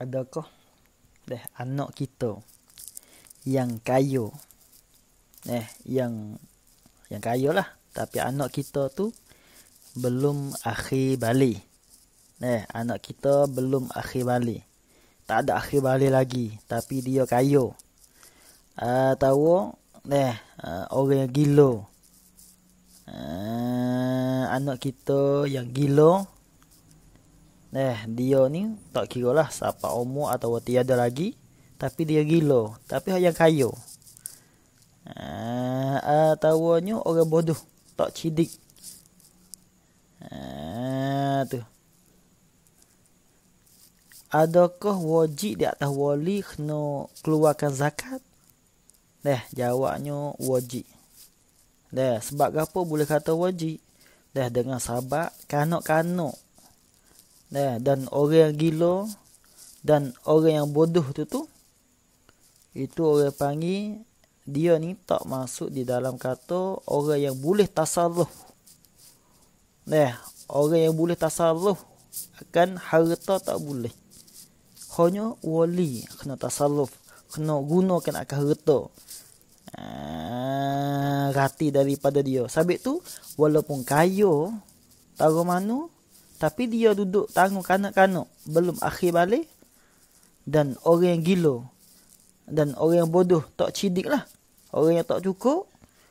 adakah deh anak kita yang kaya eh yang yang kaya lah tapi anak kita tu belum akhir bali eh anak kita belum akhir bali tak ada akhir bali lagi tapi dia kaya atau ah, deh uh, ah, orang yang gila uh, anak kita yang gila Eh, dia ni tak kira lah siapa umur atau ada lagi. Tapi dia gila. Tapi hanya kayu. Uh, ah, atawanya orang bodoh. Tak cidik. Uh, tu. Adakah wajib di atas wali kena keluarkan zakat? Dah, jawabnya wajib. Dah, sebab apa boleh kata wajib? Dah, dengan sahabat, kanak-kanak Nah ya, dan orang yang gila dan orang yang bodoh tu tu itu orang panggil dia ni tak masuk di dalam kata orang yang boleh tasarruf. Nah, ya, orang yang boleh tasarruf akan harta tak boleh. Hanya wali kena tasarruf, kena gunakan akan harta. Ah, rati daripada dia. Sabit tu walaupun kaya, tahu mana tapi dia duduk tangguh kanak-kanak belum akhir balik. Dan orang yang gila dan orang yang bodoh tak cidik lah. Orang yang tak cukup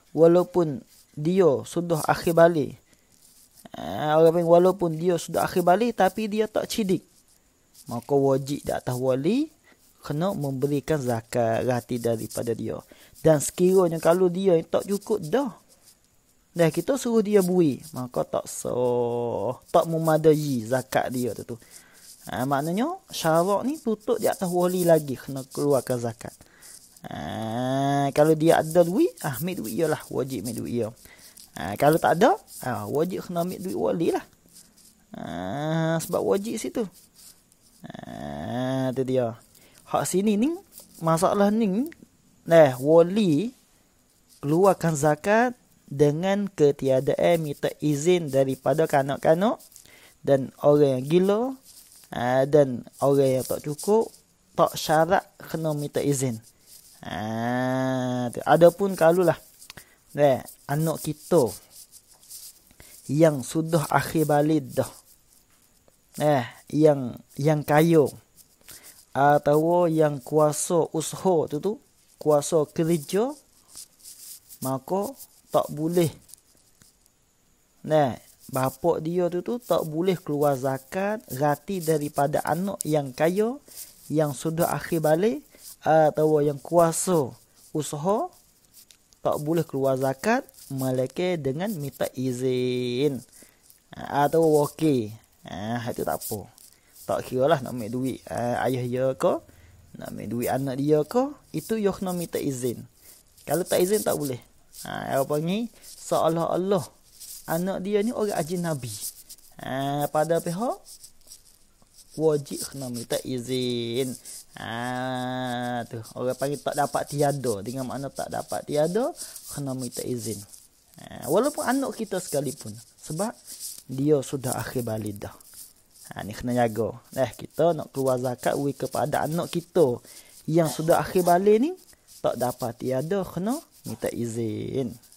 walaupun dia sudah akhir balik. Eh, orang yang walaupun dia sudah akhir balik tapi dia tak cidik. Maka wajib di atas wali kena memberikan zakat rati daripada dia. Dan sekiranya kalau dia yang tak cukup dah. Dah kita suruh dia bui. Maka tak so. Tak memadai zakat dia tu tu. Ha, maknanya syarak ni tutup di atas wali lagi. Kena keluarkan zakat. Ha, kalau dia ada duit. Ah, ambil duit ialah. Wajib ambil duit ia. Ha, kalau tak ada. Ah, ha, wajib kena ambil duit wali lah. Ha, sebab wajib situ. Ah, ha, dia. Hak sini ni. Masalah ni. Eh, wali. Keluarkan zakat dengan ketiadaan minta izin daripada kanak-kanak dan orang yang gila ha, dan orang yang tak cukup tak syarat kena minta izin. Ah, ha, ada kalau lah. Eh, anak kita yang sudah akhir balik dah. Eh, yang yang kayu atau yang kuasa usho tu tu, kuasa kerja maka tak boleh nah bapa dia tu tu tak boleh keluar zakat rati daripada anak yang kaya yang sudah akhir balik atau yang kuasa usaha tak boleh keluar zakat malaikat dengan minta izin atau okey ah itu tak apa tak kira lah nak ambil duit uh, ayah dia ke nak ambil duit anak dia ke itu yo kena minta izin kalau tak izin tak boleh Ha, yang panggil seolah-olah anak dia ni orang ajin Nabi. Ha, pada pihak wajib kena minta izin. Ha, tu orang panggil tak dapat tiada dengan makna tak dapat tiada kena minta izin. Ha, walaupun anak kita sekalipun sebab dia sudah akhir balik dah. Ha, ni kena jaga. Eh, kita nak keluar zakat we kepada anak kita yang sudah akhir balik ni tak dapat tiada kena minta izin